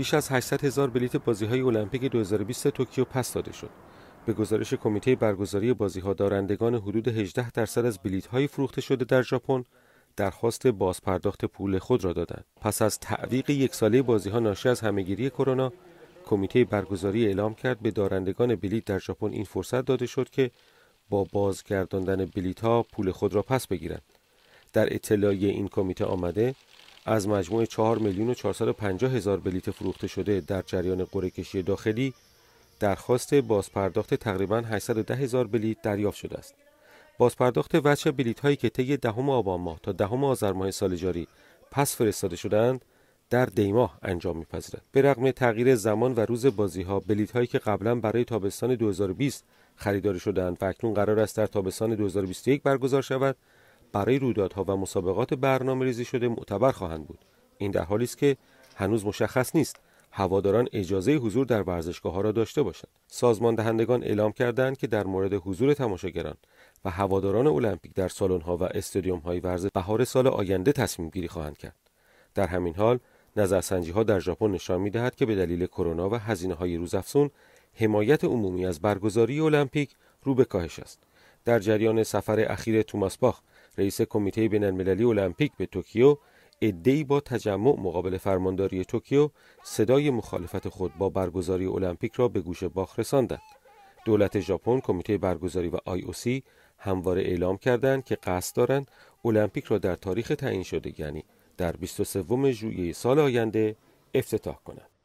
بیش از 800 هزار بلیت های المپیک 2020 توکیو پس داده شد. به گزارش کمیته برگزاری ها، دارندگان حدود 18 درصد از های فروخته شده در ژاپن درخواست بازپرداخت پول خود را دادند. پس از تعویق یک ساله ها ناشی از همهگیری کرونا، کمیته برگزاری اعلام کرد به دارندگان بلیت در ژاپن این فرصت داده شد که با بازگرداندن ها پول خود را پس بگیرند. در اطلاعیه این کمیته آمده از مجموع 4 میلیون و 450 هزار بلیت فروخته شده در جریان قرعه کشی داخلی درخواست بازپرداخت تقریبا 810 هزار بلیت دریافت شده است. بازپرداخت وجه بلیت هایی که طی دهم آبان ماه تا دهم آذر ماه سال جاری پس فرستاده شدند در دیماه انجام میپذیرد به رغم تغییر زمان و روز بازی ها بلیت هایی که قبلا برای تابستان 2020 خریداری شدند و اکنون قرار است در تابستان 2021 برگزار شود برای رویدادها و مسابقات برنامه ریزی شده معتبر خواهند بود این در حالی است که هنوز مشخص نیست هواداران اجازه حضور در ورزشگاه ها را داشته باشند سازمان دهندگان اعلام کردند که در مورد حضور تماشاگران و هواداران المپیک در سالن ها و استادیوم های ورزش بهار سال آینده تصمیم گیری خواهند کرد در همین حال نظرسنجی ها در ژاپن نشان می دهد که به دلیل کرونا و هزینه های روزافزون حمایت عمومی از برگزاری المپیک رو به کاهش است در جریان سفر اخیر توماس باخ رئیس کمیته المللی المپیک به توکیو ادعی با تجمع مقابل فرمانداری توکیو صدای مخالفت خود با برگزاری المپیک را به گوش باخ رساندند دولت ژاپن کمیته برگزاری و سی همواره اعلام کردند که قصد دارند المپیک را در تاریخ تعیین شده یعنی در 23 ژوئیه سال آینده افتتاح کنند